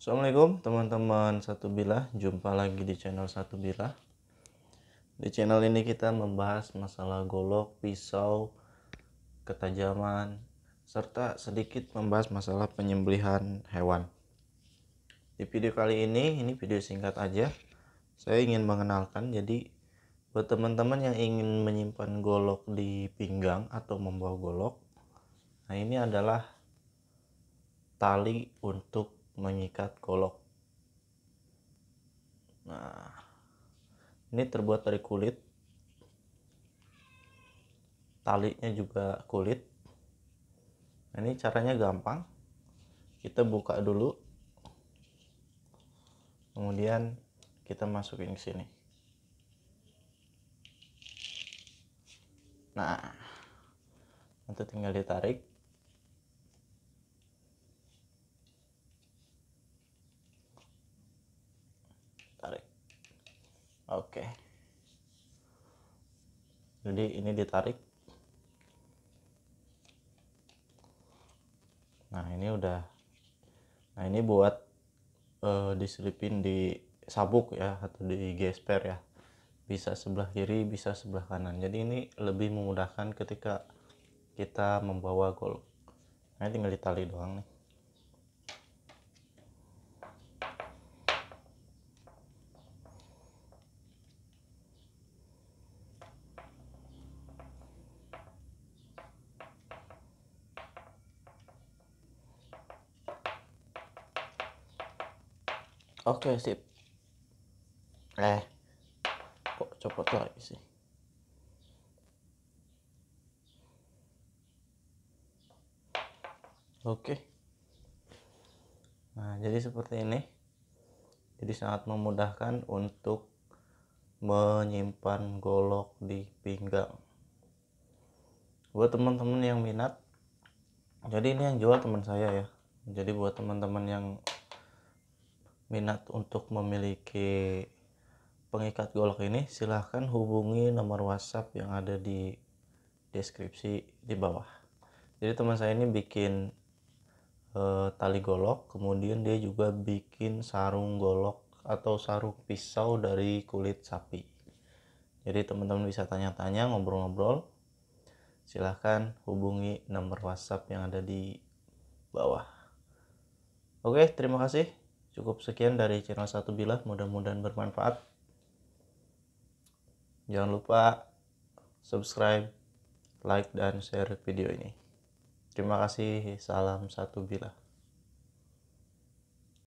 Assalamualaikum teman-teman satu bilah jumpa lagi di channel satu bilah di channel ini kita membahas masalah golok pisau ketajaman serta sedikit membahas masalah penyembelihan hewan di video kali ini ini video singkat aja saya ingin mengenalkan jadi buat teman-teman yang ingin menyimpan golok di pinggang atau membawa golok nah ini adalah tali untuk mengikat golok. Nah, ini terbuat dari kulit. Talinya juga kulit. Nah, ini caranya gampang. Kita buka dulu. Kemudian kita masukin ke sini. Nah, nanti tinggal ditarik oke jadi ini ditarik nah ini udah nah ini buat uh, diselipin di sabuk ya atau di gesper ya bisa sebelah kiri bisa sebelah kanan jadi ini lebih memudahkan ketika kita membawa golok nah, ini tinggal ditali doang nih Oke, okay, sip. Eh. Kok copot lagi sih? Oke. Okay. Nah, jadi seperti ini. Jadi sangat memudahkan untuk menyimpan golok di pinggang. Buat teman-teman yang minat, jadi ini yang jual teman saya ya. Jadi buat teman-teman yang minat untuk memiliki pengikat golok ini silahkan hubungi nomor WhatsApp yang ada di deskripsi di bawah. Jadi teman saya ini bikin e, tali golok, kemudian dia juga bikin sarung golok atau sarung pisau dari kulit sapi. Jadi teman-teman bisa tanya-tanya, ngobrol-ngobrol. Silahkan hubungi nomor WhatsApp yang ada di bawah. Oke, terima kasih. Cukup sekian dari channel satu Bilah, mudah-mudahan bermanfaat. Jangan lupa subscribe, like, dan share video ini. Terima kasih, salam satu Bilah.